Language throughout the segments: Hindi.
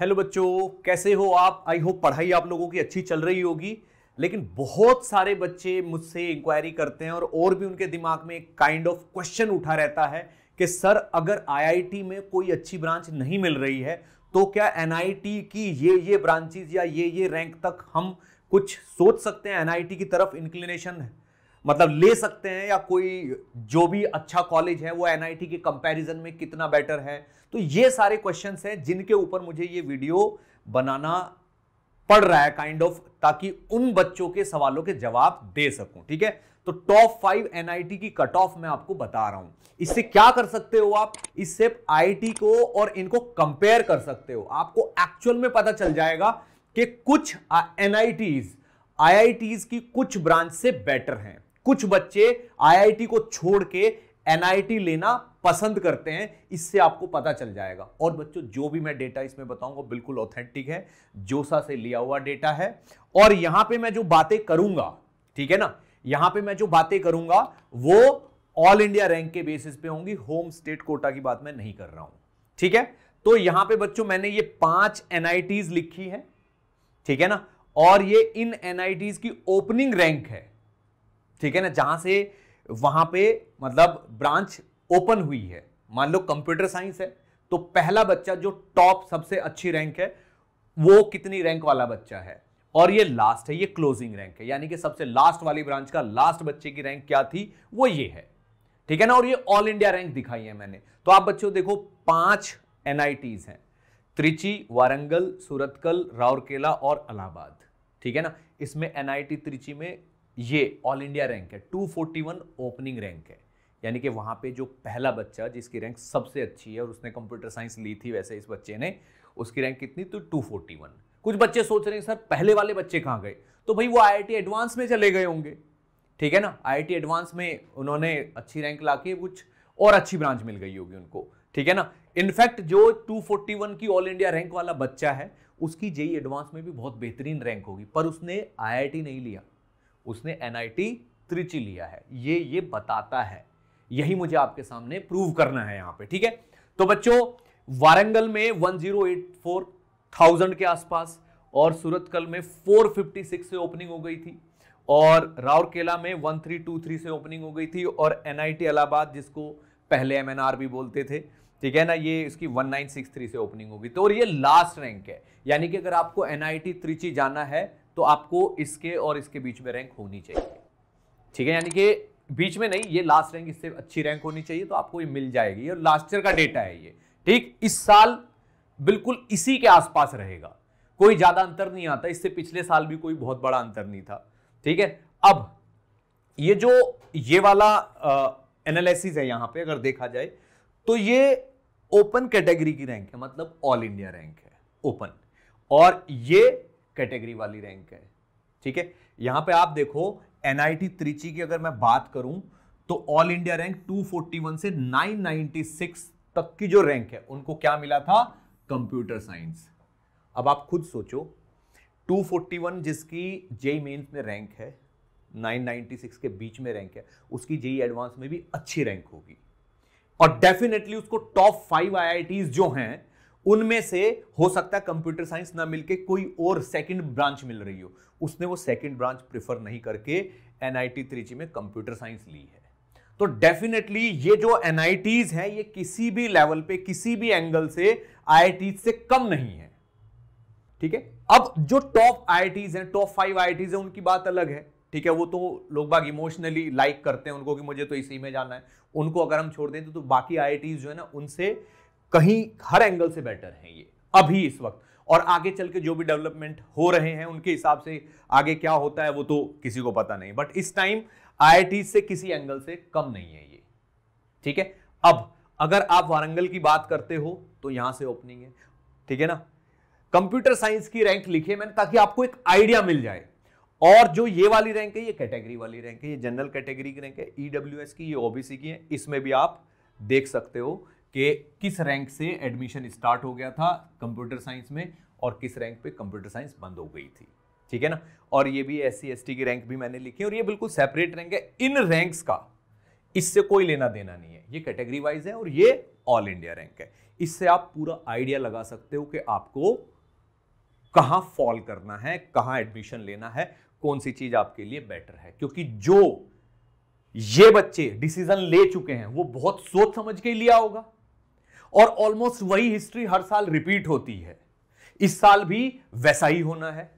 हेलो बच्चों कैसे हो आप आई होप पढ़ाई आप लोगों की अच्छी चल रही होगी लेकिन बहुत सारे बच्चे मुझसे इंक्वायरी करते हैं और और भी उनके दिमाग में एक काइंड ऑफ क्वेश्चन उठा रहता है कि सर अगर आईआईटी में कोई अच्छी ब्रांच नहीं मिल रही है तो क्या एनआईटी की ये ये ब्रांचेज या ये ये रैंक तक हम कुछ सोच सकते हैं एनआईटी की तरफ इंक्लिनेशन है मतलब ले सकते हैं या कोई जो भी अच्छा कॉलेज है वो एनआईटी के कंपैरिजन में कितना बेटर है तो ये सारे क्वेश्चंस हैं जिनके ऊपर मुझे ये वीडियो बनाना पड़ रहा है काइंड kind ऑफ of, ताकि उन बच्चों के सवालों के जवाब दे सकूं ठीक है तो टॉप फाइव एनआईटी की कट ऑफ मैं आपको बता रहा हूं इससे क्या कर सकते हो आप इससे आई को और इनको कंपेयर कर सकते हो आपको एक्चुअल में पता चल जाएगा कि कुछ एनआईटीज आईआईटीज की कुछ ब्रांच से बेटर हैं कुछ बच्चे आईआईटी को छोड़ के एनआईटी लेना पसंद करते हैं इससे आपको पता चल जाएगा और बच्चों जो भी मैं डेटा इसमें बताऊंगा बिल्कुल ऑथेंटिक है जोसा से लिया हुआ डेटा है और यहां पे मैं जो बातें करूंगा ठीक है ना यहां पे मैं जो बातें करूंगा वो ऑल इंडिया रैंक के बेसिस पे होंगी होम स्टेट कोटा की बात मैं नहीं कर रहा हूं ठीक है तो यहां पे बच्चों मैंने ये पांच एनआईटीज लिखी है ठीक है ना और ये इन एनआईटीज की ओपनिंग रैंक है ठीक है ना जहां से वहां पे मतलब ब्रांच ओपन हुई है मान लो कंप्यूटर साइंस है तो पहला बच्चा जो टॉप सबसे अच्छी रैंक है वो कितनी रैंक वाला बच्चा है और ये लास्ट है ये क्लोजिंग रैंक है यानी कि सबसे लास्ट वाली ब्रांच का लास्ट बच्चे की रैंक क्या थी वो ये है ठीक है ना और ये ऑल इंडिया रैंक दिखाई है मैंने तो आप बच्चों देखो पांच एन हैं त्रिची वारंगल सूरतकल राउरकेला और अलाहाबाद ठीक है ना इसमें एनआईटी त्रिची में ये ऑल इंडिया रैंक है 241 ओपनिंग रैंक है यानी कि वहाँ पे जो पहला बच्चा जिसकी रैंक सबसे अच्छी है और उसने कंप्यूटर साइंस ली थी वैसे इस बच्चे ने उसकी रैंक कितनी तो 241 कुछ बच्चे सोच रहे हैं सर पहले वाले बच्चे कहाँ गए तो भाई वो आई एडवांस में चले गए होंगे ठीक है ना आई एडवांस में उन्होंने अच्छी रैंक ला के कुछ और अच्छी ब्रांच मिल गई होगी उनको ठीक है ना इनफैक्ट जो 241 की ऑल इंडिया रैंक वाला बच्चा है उसकी जेई एडवांस e में भी बहुत बेहतरीन रैंक होगी पर उसने आईआईटी नहीं लिया उसने एन त्रिची लिया है ये ये बताता है यही मुझे आपके सामने प्रूव करना है यहां पे ठीक है तो बच्चों वारंगल में 1084 थाउजेंड के आसपास और सूरतकल में 456 से ओपनिंग हो गई थी और राउरकेला में 1323 से ओपनिंग हो गई थी और एन इलाहाबाद जिसको पहले एम भी बोलते थे ठीक है ना ये इसकी 1963 से ओपनिंग होगी तो और ये लास्ट रैंक है यानी कि अगर आपको एन त्रिची जाना है तो आपको इसके और इसके बीच में रैंक होनी चाहिए ठीक है यानी कि बीच में नहीं ये लास्ट रैंक इससे अच्छी रैंक होनी चाहिए तो आपको ये मिल जाएगी और लास्ट ईयर का डेटा है ये ठीक इस साल बिल्कुल इसी के आसपास रहेगा कोई ज़्यादा अंतर नहीं आता इससे पिछले साल भी कोई बहुत बड़ा अंतर नहीं था ठीक है अब ये जो ये वाला एनालिसिस है यहां पे अगर देखा जाए तो ये ओपन कैटेगरी की रैंक है मतलब ऑल इंडिया रैंक है ओपन और ये कैटेगरी वाली रैंक है ठीक है यहां पे आप देखो एनआईटी त्रिची की अगर मैं बात करूं तो ऑल इंडिया रैंक 241 से 996 तक की जो रैंक है उनको क्या मिला था कंप्यूटर साइंस अब आप खुद सोचो 241 जिसकी जेई मेन्स में रैंक है 996 के बीच में रैंक है उसकी जेई एडवांस e में भी अच्छी रैंक होगी और डेफिनेटली उसको टॉप फाइव आई जो हैं उनमें से हो सकता है कंप्यूटर साइंस ना मिलके कोई और सेकंड ब्रांच मिल रही हो उसने वो सेकंड ब्रांच प्रिफर नहीं करके एन आई त्रिची में कंप्यूटर साइंस ली है तो डेफिनेटली ये जो एन हैं ये किसी भी लेवल पे किसी भी एंगल से आई से कम नहीं है ठीक है अब जो टॉप आई हैं टॉप फाइव आई हैं उनकी बात अलग है ठीक है वो तो लोग बाग इमोशनली लाइक करते हैं उनको कि मुझे तो इसी में जाना है उनको अगर हम छोड़ दें तो, तो बाकी आई जो है ना उनसे कहीं हर एंगल से बेटर हैं ये अभी इस वक्त और आगे चल के जो भी डेवलपमेंट हो रहे हैं उनके हिसाब से आगे क्या होता है वो तो किसी को पता नहीं बट इस टाइम आई से किसी एंगल से कम नहीं है ये ठीक है अब अगर आप वारंगल की बात करते हो तो यहां से ओपनिंग है ठीक है ना कंप्यूटर साइंस की रैंक लिखी है मैंने ताकि आपको एक आइडिया मिल जाए और जो ये वाली रैंक है ये कैटेगरी वाली रैंक है ये जनरल कैटेगरी की रैंक है ईडब्ल्यू e की ये ओबीसी की है इसमें भी आप देख सकते हो कि किस रैंक से एडमिशन स्टार्ट हो गया था कंप्यूटर साइंस में और किस रैंक पे कंप्यूटर साइंस बंद हो गई थी ठीक है ना और ये भी एस सी की रैंक भी मैंने लिखी है और ये बिल्कुल सेपरेट रैंक है इन रैंक्स का इससे कोई लेना देना नहीं है ये कैटेगरी वाइज है और ये ऑल इंडिया रैंक है इससे आप पूरा आइडिया लगा सकते हो कि आपको कहाँ फॉल करना है कहाँ एडमिशन लेना है कौन सी चीज आपके लिए बेटर है क्योंकि जो ये बच्चे डिसीजन ले चुके हैं वो बहुत सोच समझ के लिया होगा और ऑलमोस्ट वही हिस्ट्री हर साल रिपीट होती है इस साल भी वैसा ही होना है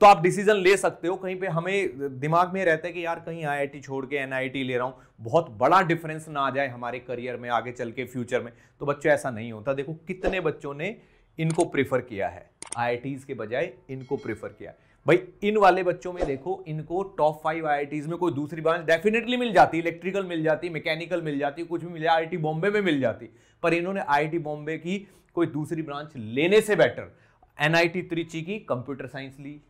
तो आप डिसीजन ले सकते हो कहीं पे हमें दिमाग में रहता है कि यार कहीं आईआईटी छोड़ के एनआईटी ले रहा हूं बहुत बड़ा डिफरेंस ना आ जाए हमारे करियर में आगे चल के फ्यूचर में तो बच्चों ऐसा नहीं होता देखो कितने बच्चों ने इनको प्रेफर किया है आई के बजाय इनको प्रेफर किया है भाई इन वाले बच्चों में देखो इनको टॉप फाइव आई में कोई दूसरी ब्रांच डेफिनेटली मिल जाती इलेक्ट्रिकल मिल जाती मैकेनिकल मिल जाती कुछ भी मिल जाए आई बॉम्बे में मिल जाती पर इन्होंने आई बॉम्बे की कोई दूसरी ब्रांच लेने से बेटर एन त्रिची की कंप्यूटर साइंस ली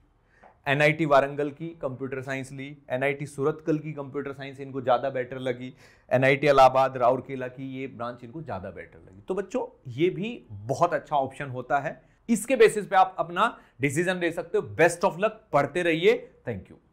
एन वारंगल की कंप्यूटर साइंस ली एन सूरतकल की कंप्यूटर साइंस इनको ज़्यादा बेटर लगी एन आई इलाहाबाद राउरकेला की ये ब्रांच इनको ज़्यादा बेटर लगी तो बच्चों ये भी बहुत अच्छा ऑप्शन होता है इसके बेसिस पे आप अपना डिसीजन ले सकते हो बेस्ट ऑफ लक पढ़ते रहिए थैंक यू